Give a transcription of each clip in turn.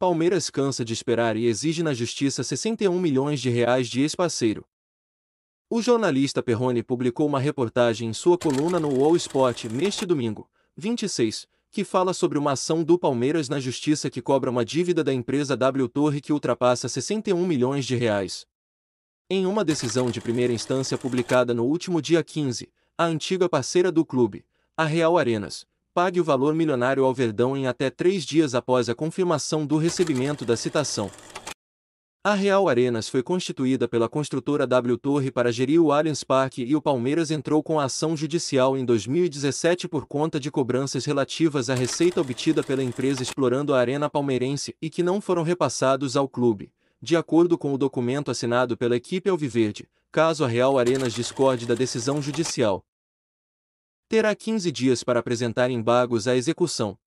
Palmeiras cansa de esperar e exige na justiça 61 milhões de reais de ex O jornalista Perrone publicou uma reportagem em sua coluna no All Sport neste domingo, 26, que fala sobre uma ação do Palmeiras na justiça que cobra uma dívida da empresa W Torre que ultrapassa 61 milhões de reais. Em uma decisão de primeira instância publicada no último dia 15, a antiga parceira do clube, a Real Arenas, Pague o valor milionário ao Verdão em até três dias após a confirmação do recebimento da citação. A Real Arenas foi constituída pela construtora W Torre para gerir o Allianz Parque e o Palmeiras entrou com a ação judicial em 2017 por conta de cobranças relativas à receita obtida pela empresa explorando a Arena Palmeirense e que não foram repassados ao clube, de acordo com o documento assinado pela equipe Alviverde, caso a Real Arenas discorde da decisão judicial terá 15 dias para apresentar embargos à execução.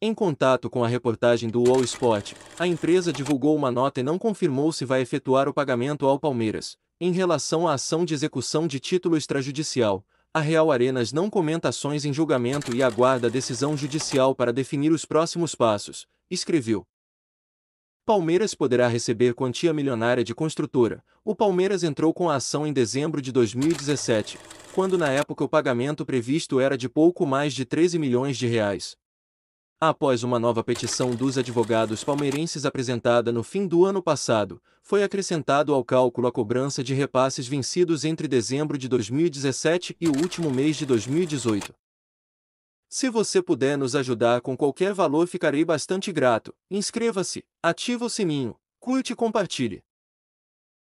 Em contato com a reportagem do All Sport, a empresa divulgou uma nota e não confirmou se vai efetuar o pagamento ao Palmeiras. Em relação à ação de execução de título extrajudicial, a Real Arenas não comenta ações em julgamento e aguarda a decisão judicial para definir os próximos passos, escreveu. Palmeiras poderá receber quantia milionária de construtora. O Palmeiras entrou com a ação em dezembro de 2017, quando na época o pagamento previsto era de pouco mais de 13 milhões de reais. Após uma nova petição dos advogados palmeirenses apresentada no fim do ano passado, foi acrescentado ao cálculo a cobrança de repasses vencidos entre dezembro de 2017 e o último mês de 2018. Se você puder nos ajudar com qualquer valor, ficarei bastante grato. Inscreva-se, ative o sininho, curte e compartilhe.